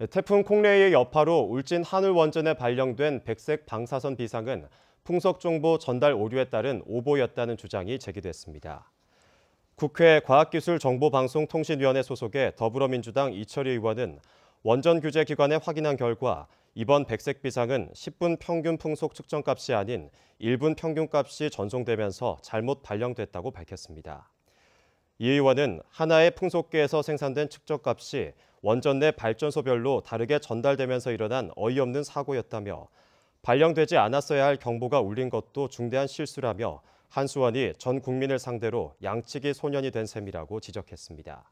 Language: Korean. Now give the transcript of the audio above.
네, 태풍 콩레이의 여파로 울진 한울 원전에 발령된 백색 방사선 비상은 풍속 정보 전달 오류에 따른 오보였다는 주장이 제기됐습니다. 국회 과학기술정보방송통신위원회 소속의 더불어민주당 이철희 의원은 원전 규제 기관에 확인한 결과 이번 백색 비상은 10분 평균 풍속 측정값이 아닌 1분 평균값이 전송되면서 잘못 발령됐다고 밝혔습니다. 이 의원은 하나의 풍속계에서 생산된 측정값이 원전 내 발전소별로 다르게 전달되면서 일어난 어이없는 사고였다며 발령되지 않았어야 할 경보가 울린 것도 중대한 실수라며 한수원이 전 국민을 상대로 양측이 소년이 된 셈이라고 지적했습니다.